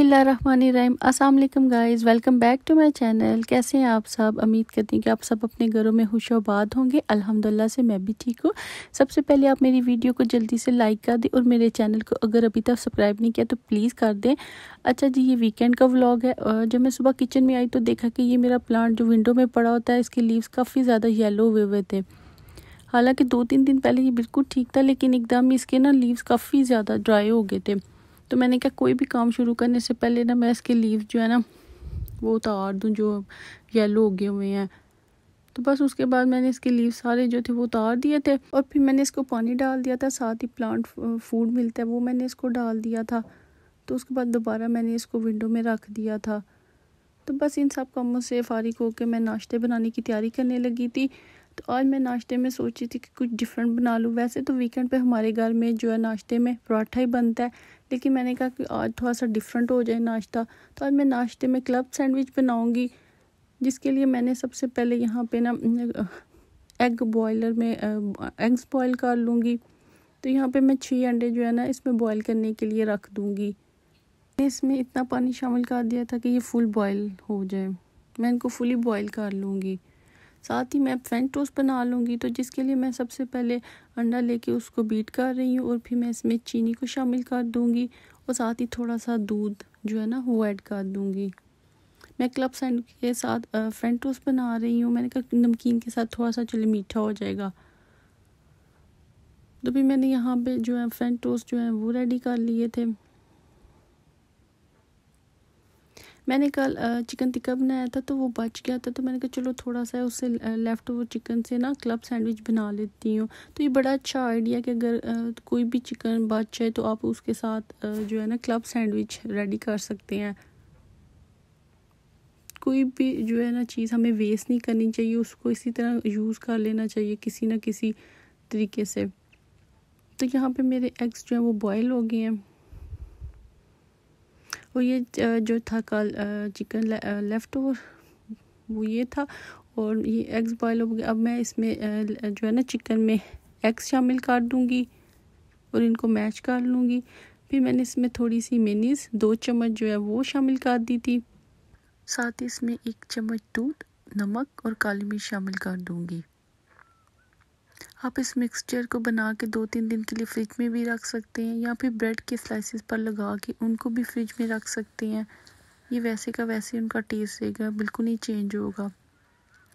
अस्सलाम वालेकुम guys welcome back to my channel कैसे हैं आप सब उम्मीद करती हूँ कि आप सब अपने घरों में होबाद होंगे अल्हम्दुलिल्लाह से मैं भी ठीक हूँ सबसे पहले आप मेरी वीडियो को जल्दी से लाइक कर दें और मेरे चैनल को अगर अभी तक सब्सक्राइब नहीं किया तो प्लीज़ कर दें अच्छा जी ये वीकेंड का व्लॉग है जब मैं सुबह किचन में आई तो देखा कि ये मेरा प्लांट जो विंडो में पड़ा होता है इसके लीव्स काफ़ी ज़्यादा येलो हुए हुए थे हालाँकि दो तीन दिन पहले ये बिल्कुल ठीक था लेकिन एकदम इसके ना लीव्स काफ़ी ज़्यादा ड्राई हो गए थे तो मैंने कहा कोई भी काम शुरू करने से पहले ना मैं इसके लीव जो है ना वो उतार दूँ जो येलो हो गए हुए हैं तो बस उसके बाद मैंने इसके लीव सारे जो थे वो उतार दिए थे और फिर मैंने इसको पानी डाल दिया था साथ ही प्लांट फूड मिलता है वो मैंने इसको डाल दिया था तो उसके बाद दोबारा मैंने इसको विंडो में रख दिया था तो बस इन सब कामों से फारिग होकर मैं नाश्ते बनाने की तैयारी करने लगी थी तो आज मैं नाश्ते में सोची थी कि कुछ डिफरेंट बना लूँ वैसे तो वीकेंड पे हमारे घर में जो है नाश्ते में पराठा ही बनता है लेकिन मैंने कहा कि आज थोड़ा सा डिफरेंट हो जाए नाश्ता तो आज मैं नाश्ते में क्लब सैंडविच बनाऊँगी जिसके लिए मैंने सबसे पहले यहाँ पर ना एग बॉयलर में एग्स बॉयल कर लूँगी तो यहाँ पर मैं छः अंडे जो है ना इसमें बॉयल करने के लिए रख दूँगी मैंने इसमें इतना पानी शामिल कर दिया था कि ये फुल बॉयल हो जाए मैं इनको फुली बॉयल कर लूँगी साथ ही मैं फ्रेंच टोस्ट बना लूँगी तो जिसके लिए मैं सबसे पहले अंडा लेके उसको बीट कर रही हूँ और फिर मैं इसमें चीनी को शामिल कर दूँगी और साथ ही थोड़ा सा दूध जो है ना वो ऐड कर दूँगी मैं क्लब सैंड के साथ फ्रेंच टोस्ट बना रही हूँ मैंने कहा नमकीन के साथ थोड़ा सा चले मीठा हो जाएगा तो भी मैंने यहाँ पे जो है फ्रेंच टोस्ट जो है वो रेडी कर लिए थे मैंने कल चिकन टिक्का बनाया था तो वो बच गया था तो मैंने कहा चलो थोड़ा सा उससे लेफ़्ट वो चिकन से ना क्लब सैंडविच बना लेती हूँ तो ये बड़ा अच्छा आइडिया कि अगर कोई भी चिकन बच जाए तो आप उसके साथ जो है ना क्लब सैंडविच रेडी कर सकते हैं कोई भी जो है ना चीज़ हमें वेस्ट नहीं करनी चाहिए उसको इसी तरह यूज़ कर लेना चाहिए किसी ना किसी तरीके से तो यहाँ पे मेरे एग्स जो हैं वो बॉयल हो गए हैं और ये जो था कल चिकन ले, लेफ़्ट ओवर वो ये था और ये एग्स बॉयल हो गया अब मैं इसमें जो है ना चिकन में एग्स शामिल कर दूँगी और इनको मैच कर लूँगी फिर मैंने इसमें थोड़ी सी मिनीस दो चम्मच जो है वो शामिल कर दी थी साथ ही इसमें एक चम्मच दूध नमक और काली मिर्च शामिल कर दूँगी आप इस मिक्सचर को बना के दो तीन दिन के लिए फ्रिज में भी रख सकते हैं या फिर ब्रेड के स्लाइसिस पर लगा के उनको भी फ्रिज में रख सकते हैं ये वैसे का वैसे उनका टेस्ट रहेगा बिल्कुल नहीं चेंज होगा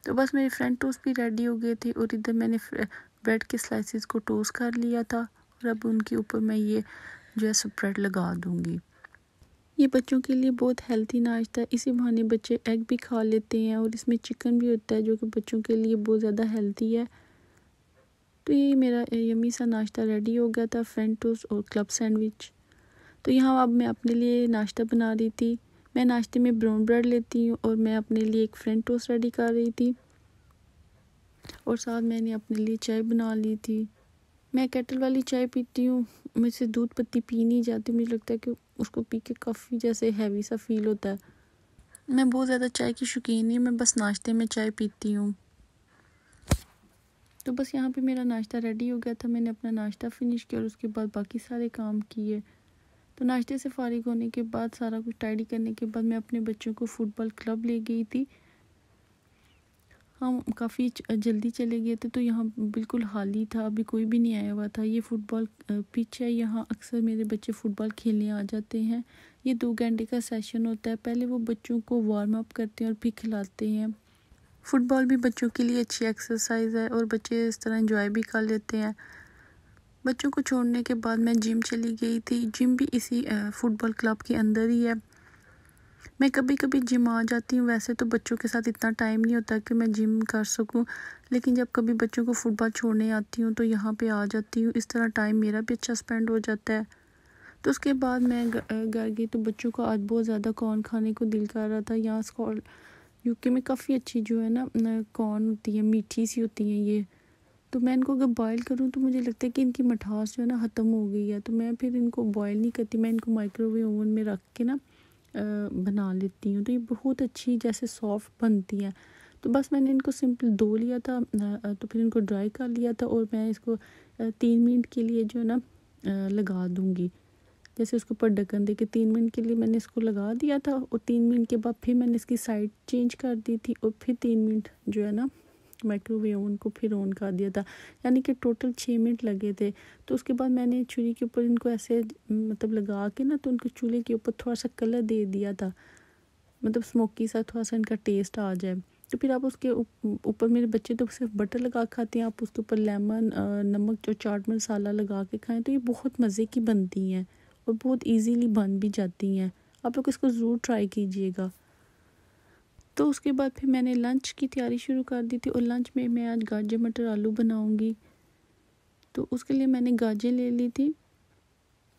तो बस मेरे फ्रेंड टोस्ट भी रेडी हो गए थे और इधर मैंने ब्रेड के स्लाइसिस को टोस्ट कर लिया था और अब उनके ऊपर मैं ये जो है स्प्रेड लगा दूँगी ये बच्चों के लिए बहुत हेल्थी नाश्ता है इसी बहाने बच्चे एग भी खा लेते हैं और इसमें चिकन भी होता है जो कि बच्चों के लिए बहुत ज़्यादा हेल्थी है तो ये मेरा यमी सा नाश्ता रेडी हो गया था फ्रेंड टोस्ट और क्लब सैंडविच तो यहाँ अब मैं अपने लिए नाश्ता बना रही थी मैं नाश्ते में ब्राउन ब्रेड लेती हूँ और मैं अपने लिए एक फ्रेंड टोस्ट रेडी कर रही थी और साथ मैंने अपने लिए चाय बना ली थी मैं कैटल वाली चाय पीती हूँ मुझसे दूध पत्ती पी नहीं जाती मुझे लगता है कि उसको पी के काफ़ी जैसे हैवी सा फील होता है मैं बहुत ज़्यादा चाय की शौकीन नहीं मैं बस नाश्ते में चाय पीती हूँ तो बस यहाँ पे मेरा नाश्ता रेडी हो गया था मैंने अपना नाश्ता फिनिश किया और उसके बाद बाकी सारे काम किए तो नाश्ते से फारिग होने के बाद सारा कुछ टाइडी करने के बाद मैं अपने बच्चों को फुटबॉल क्लब ले गई थी हम काफ़ी जल्दी चले गए थे तो यहाँ बिल्कुल ही था अभी कोई भी नहीं आया हुआ था ये फुटबॉल पिच है यहाँ अक्सर मेरे बच्चे फ़ुटबॉल खेलने आ जाते हैं ये दो घंटे का सेशन होता है पहले वो बच्चों को वार्म अप करते हैं और फिर खिलाते हैं फ़ुटबॉल भी बच्चों के लिए अच्छी एक्सरसाइज है और बच्चे इस तरह इंजॉय भी कर लेते हैं बच्चों को छोड़ने के बाद मैं जिम चली गई थी जिम भी इसी फ़ुटबॉल क्लब के अंदर ही है मैं कभी कभी जिम आ जाती हूँ वैसे तो बच्चों के साथ इतना टाइम नहीं होता कि मैं जिम कर सकूँ लेकिन जब कभी बच्चों को फुटबॉल छोड़ने आती हूँ तो यहाँ पे आ जाती हूँ इस तरह टाइम मेरा भी अच्छा स्पेंड हो जाता है तो उसके बाद मैं घर गई तो बच्चों को आज बहुत ज़्यादा कौन खाने को दिल कर रहा था यहाँ स्कॉल यूके में काफ़ी अच्छी जो है ना कॉर्न होती है मीठी सी होती है ये तो मैं इनको अगर बॉयल करूँ तो मुझे लगता है कि इनकी मिठास जो है ना ख़त्म हो गई है तो मैं फिर इनको बॉयल नहीं करती मैं इनको माइक्रोवेव ओवन में रख के ना बना लेती हूँ तो ये बहुत अच्छी जैसे सॉफ्ट बनती हैं तो बस मैंने इनको सिंपल धो लिया था तो फिर इनको ड्राई कर लिया था और मैं इसको तीन मिनट के लिए जो है ना लगा दूँगी जैसे उसके ऊपर ढक्कन दे के तीन मिनट के लिए मैंने इसको लगा दिया था और तीन मिनट के बाद फिर मैंने इसकी साइड चेंज कर दी थी और फिर तीन मिनट जो है ना माइक्रोवेव ओवन को फिर ऑन कर दिया था यानी कि टोटल छः मिनट लगे थे तो उसके बाद मैंने छुरी के ऊपर इनको ऐसे मतलब लगा के ना तो उनको चूल्हे के ऊपर थोड़ा सा कलर दे दिया था मतलब स्मोकी सा थोड़ा सा इनका टेस्ट आ जाए तो फिर आप उसके ऊपर मेरे बच्चे तो सिर्फ बटर लगा खाते हैं आप उसके ऊपर लेमन नमक जो चाट मसाला लगा के खाएं तो ये बहुत मज़े की बनती हैं और बहुत इजीली बन भी जाती हैं आप लोग इसको ज़रूर ट्राई कीजिएगा तो उसके बाद फिर मैंने लंच की तैयारी शुरू कर दी थी और लंच में मैं आज गाजर मटर आलू बनाऊँगी तो उसके लिए मैंने गाजर ले ली थी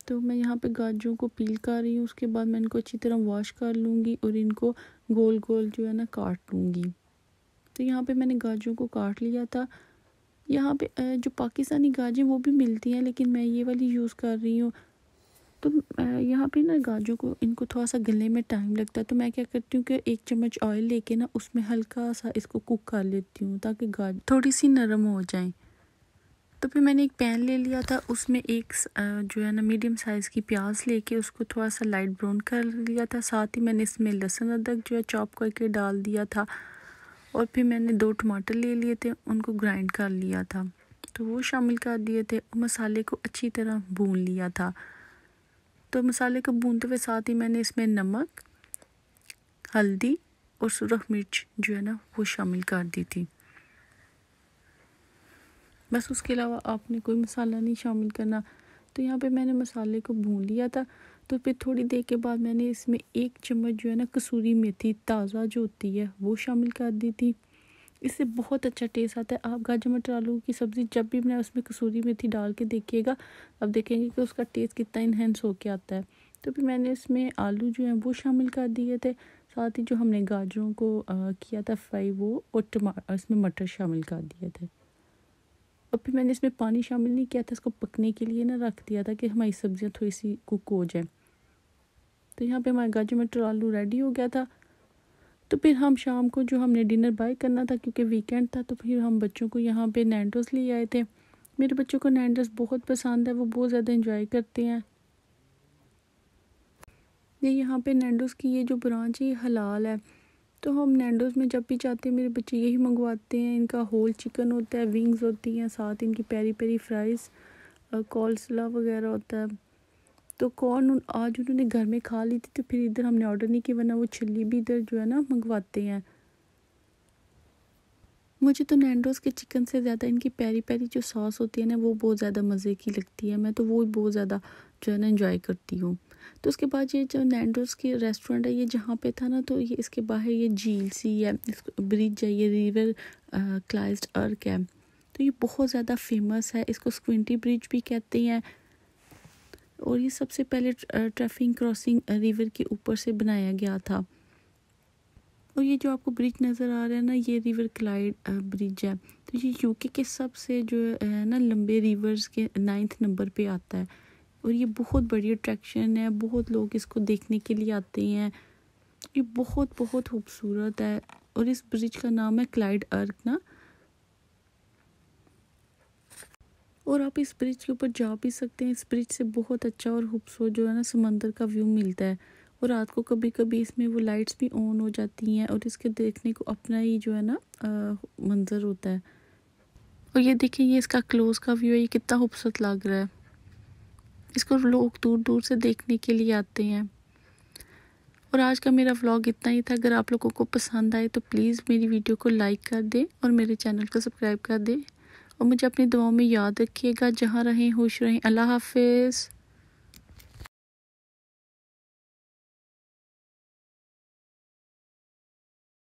तो मैं यहाँ पे गाजरों को पील कर रही हूँ उसके बाद मैं इनको अच्छी तरह वॉश कर लूँगी और इनको गोल गोल जो है ना काट लूँगी तो यहाँ पे मैंने गाजरों को काट लिया था यहाँ पे जो पाकिस्तानी गाजरें वो भी मिलती हैं लेकिन मैं ये वाली यूज़ कर रही हूँ तो यहाँ पे ना गाजू को इनको थोड़ा सा गलने में टाइम लगता है तो मैं क्या करती हूँ कि एक चम्मच ऑयल लेके ना उसमें हल्का सा इसको कुक कर लेती हूँ ताकि गाज थोड़ी सी नरम हो जाए तो फिर मैंने एक पैन ले लिया था उसमें एक जो है ना मीडियम साइज़ की प्याज लेके उसको थोड़ा सा लाइट ब्राउन कर लिया था साथ ही मैंने इसमें लहसुन अदरक जो है चॉप करके डाल दिया था और फिर मैंने दो टमाटर ले लिए थे उनको ग्राइंड कर लिया था तो वो शामिल कर दिए थे मसाले को अच्छी तरह भून लिया था तो मसाले को भूनते हुए साथ ही मैंने इसमें नमक हल्दी और सुरख मिर्च जो है ना वो शामिल कर दी थी बस उसके अलावा आपने कोई मसाला नहीं शामिल करना तो यहाँ पे मैंने मसाले को भून लिया था तो फिर थोड़ी देर के बाद मैंने इसमें एक चम्मच जो है ना कसूरी मेथी ताज़ा जो होती है वो शामिल कर दी थी इससे बहुत अच्छा टेस्ट आता है आप गाजर मटर आलू की सब्ज़ी जब भी बनाए उसमें कसूरी मेथी डाल के देखिएगा अब देखेंगे कि उसका टेस्ट कितना इन्हेंस होके आता है तो फिर मैंने इसमें आलू जो है वो शामिल कर दिए थे साथ ही जो हमने गाजरों को आ, किया था फ्राई वो और टमा इसमें मटर शामिल कर दिए थे और फिर मैंने इसमें पानी शामिल नहीं किया था इसको पकने के लिए ना रख दिया था कि हमारी सब्ज़ियाँ थोड़ी सी कुक हो जाएँ तो यहाँ पे हमारा गाजर मटर आलू रेडी हो गया था तो फिर हम शाम को जो हमने डिनर बाय करना था क्योंकि वीकेंड था तो फिर हम बच्चों को यहाँ पे नैंडोस ले आए थे मेरे बच्चों को नैंडोस बहुत पसंद है वो बहुत ज़्यादा इंजॉय करते हैं ये यहाँ पे नैंडोस की ये जो ब्रांच है ये हलाल है तो हम नैंडोस में जब भी जाते हैं मेरे बच्चे यही मंगवाते हैं इनका होल चिकन होता है विंग्स होती हैं साथ इनकी पेरी पेरी फ्राइज़ कोलसला वगैरह होता है तो कौन आज उन्होंने घर में खा ली थी तो फिर इधर हमने ऑर्डर नहीं किया वरना वो चिल्ली भी इधर जो है ना मंगवाते हैं मुझे तो नैंडोस के चिकन से ज़्यादा इनकी पैरी पैरी जो सॉस होती है ना वो बहुत ज़्यादा मज़े की लगती है मैं तो वो बहुत ज़्यादा जो है ना इन्जॉय करती हूँ तो उसके बाद ये जो नैंडोस की रेस्टोरेंट है ये जहाँ पे था ना तो ये इसके बाहर ये झील सी है ब्रिज है ये रिवर क्लाइस्ट अर्क है तो ये बहुत ज़्यादा फेमस है इसको स्क्विंटी ब्रिज भी कहते हैं और ये सबसे पहले ट्रैफिक क्रॉसिंग रिवर के ऊपर से बनाया गया था और ये जो आपको ब्रिज नज़र आ रहा है ना ये रिवर क्लाइड ब्रिज है तो ये यूके के सबसे जो है ना लंबे रिवर्स के नाइन्थ नंबर पे आता है और ये बहुत बड़ी अट्रैक्शन है बहुत लोग इसको देखने के लिए आते हैं ये बहुत बहुत खूबसूरत है और इस ब्रिज का नाम है क्लाइड अर्क ना और आप इस ब्रिज के ऊपर जा भी सकते हैं इस ब्रिज से बहुत अच्छा और खूबसूरत जो है ना समंदर का व्यू मिलता है और रात को कभी कभी इसमें वो लाइट्स भी ऑन हो जाती हैं और इसके देखने को अपना ही जो है ना मंज़र होता है और ये देखिए ये इसका क्लोज का व्यू है ये कितना खूबसूरत लग रहा है इसको लोग दूर दूर से देखने के लिए आते हैं और आज का मेरा व्लॉग इतना ही था अगर आप लोगों को पसंद आए तो प्लीज़ मेरी वीडियो को लाइक कर दें और मेरे चैनल को सब्सक्राइब कर दें और मुझे अपनी दुआओं में याद रखिएगा जहाँ रहें खुश रहें अल्लाह हाफिज़